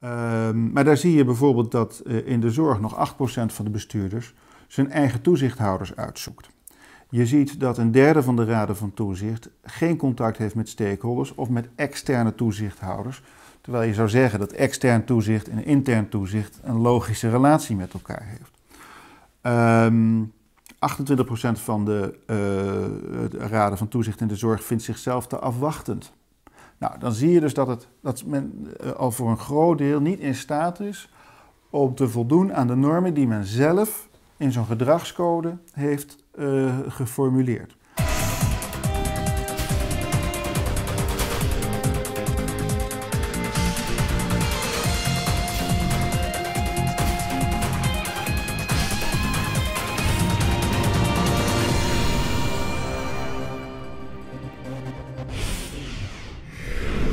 Ehm, maar daar zie je bijvoorbeeld dat eh, in de zorg nog 8% van de bestuurders zijn eigen toezichthouders uitzoekt. Je ziet dat een derde van de raden van toezicht geen contact heeft met stakeholders of met externe toezichthouders. Terwijl je zou zeggen dat extern toezicht en intern toezicht een logische relatie met elkaar heeft. 28% ehm, van de, eh, de raden van toezicht in de zorg vindt zichzelf te afwachtend. Nou, dan zie je dus dat, het, dat men eh, al voor een groot deel niet in staat is om te voldoen aan de normen die men zelf in zo'n gedragscode heeft uh, geformuleerd.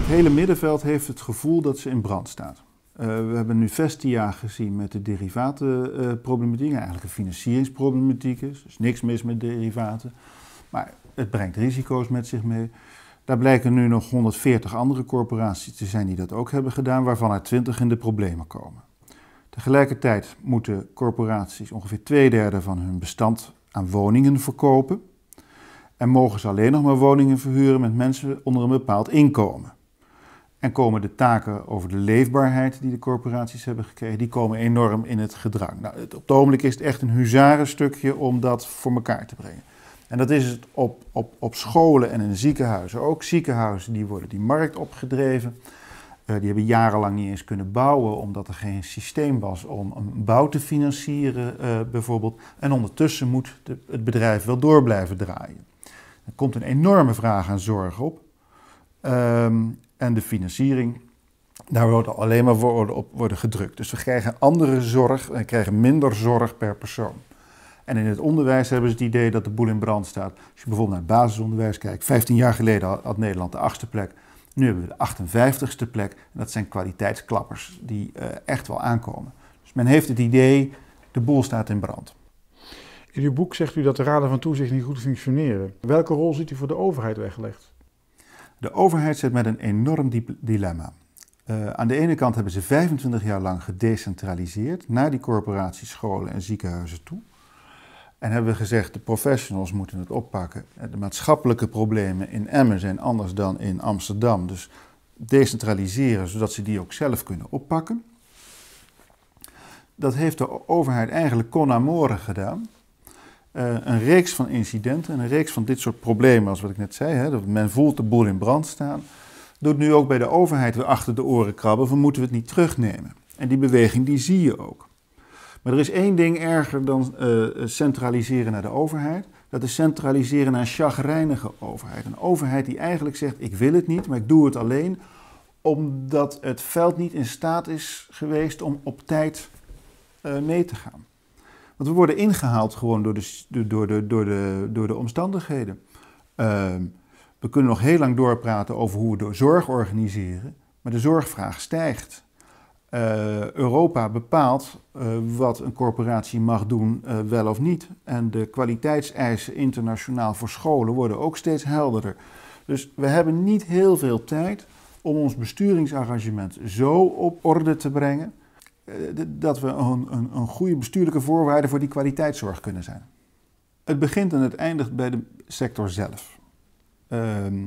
Het hele middenveld heeft het gevoel dat ze in brand staat. Eh, we hebben nu Vestia gezien met de derivatenproblematiek, uh, eigenlijk een financieringsproblematiek is. Dus niks mis met derivaten. Maar het brengt risico's met zich mee. Daar blijken nu nog 140 andere corporaties te zijn die dat ook hebben gedaan, waarvan er 20 in de problemen komen. Tegelijkertijd moeten corporaties ongeveer twee derde van hun bestand aan woningen verkopen. En mogen ze alleen nog maar woningen verhuren met mensen onder een bepaald inkomen. En komen de taken over de leefbaarheid die de corporaties hebben gekregen, die komen enorm in het gedrang. Nou, op het ogenblik is het echt een huzarenstukje om dat voor elkaar te brengen. En dat is het op, op, op scholen en in ziekenhuizen. Ook ziekenhuizen die worden die markt opgedreven. Eh, die hebben jarenlang niet eens kunnen bouwen omdat er geen systeem was om een bouw te financieren eh, bijvoorbeeld. En ondertussen moet het bedrijf wel door blijven draaien. Er komt een enorme vraag aan zorg op. Ehm, en de financiering, daar worden alleen maar woorden op worden gedrukt. Dus we krijgen andere zorg en krijgen minder zorg per persoon. En in het onderwijs hebben ze het idee dat de boel in brand staat. Als je bijvoorbeeld naar het basisonderwijs kijkt, 15 jaar geleden had Nederland de achtste plek. Nu hebben we de 58ste plek. En dat zijn kwaliteitsklappers die eh, echt wel aankomen. Dus men heeft het idee, de boel staat in brand. In uw boek zegt u dat de raden van toezicht niet goed functioneren. Welke rol ziet u voor de overheid weggelegd? De overheid zit met een enorm dilemma. Eh, aan de ene kant hebben ze 25 jaar lang gedecentraliseerd naar die corporaties, scholen en ziekenhuizen toe. En hebben we gezegd, de professionals moeten het oppakken. Eh, de maatschappelijke problemen in Emmen zijn anders dan in Amsterdam. Dus decentraliseren, zodat ze die ook zelf kunnen oppakken. Dat heeft de overheid eigenlijk con amore gedaan. Eh, een reeks van incidenten een reeks van dit soort problemen, als wat ik net zei. Hè, dat men voelt de boel in brand staan. Doet nu ook bij de overheid weer achter de oren krabben van moeten we het niet terugnemen. En die beweging die zie je ook. Maar er is één ding erger dan eh, centraliseren naar de overheid. Dat is centraliseren naar een chagrijnige overheid. Een overheid die eigenlijk zegt, ik wil het niet, maar ik doe het alleen... omdat het veld niet in staat is geweest om op tijd eh, mee te gaan. Want we worden ingehaald gewoon door de, door de, door de, door de omstandigheden. Ehm, we kunnen nog heel lang doorpraten over hoe we de zorg organiseren, maar de zorgvraag stijgt. Eh, Europa bepaalt eh, wat een corporatie mag doen, eh, wel of niet. En de kwaliteitseisen internationaal voor scholen worden ook steeds helderder. Dus we hebben niet heel veel tijd om ons besturingsarrangement zo op orde te brengen eh, dat we een, een, een goede bestuurlijke voorwaarde voor die kwaliteitszorg kunnen zijn. Het begint en het eindigt bij de sector zelf. Ehm,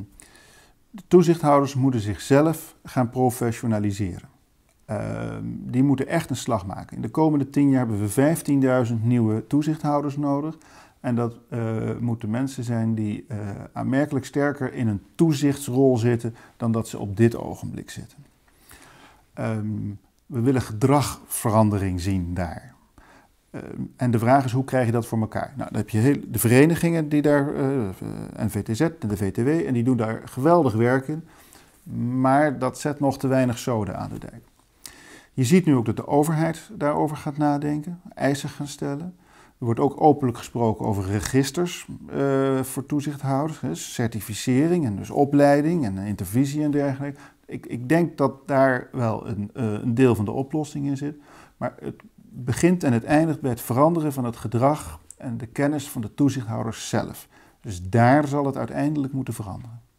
de toezichthouders moeten zichzelf gaan professionaliseren. Ehm, die moeten echt een slag maken. In de komende tien jaar hebben we 15.000 nieuwe toezichthouders nodig. En dat uh, moeten mensen zijn die eh, aanmerkelijk sterker in een toezichtsrol zitten dan dat ze op dit ogenblik zitten. Um, we willen gedragverandering zien daar. Eh, en de vraag is, hoe krijg je dat voor elkaar? Nou, dan heb je heel, de verenigingen die daar, uh, eh, NVTZ en de VTW, en die doen daar geweldig werk in. Maar dat zet nog te weinig zoden aan de dijk. Je ziet nu ook dat de overheid daarover gaat nadenken, eisen gaan stellen. Er wordt ook openlijk gesproken over registers eh, voor toezichthouders, hè, certificering en dus opleiding en intervisie en dergelijke. Ik, ik denk dat daar wel een, eh, een, deel van de oplossing in zit. Maar het begint en het eindigt bij het veranderen van het gedrag en de kennis van de toezichthouders zelf. Dus daar zal het uiteindelijk moeten veranderen.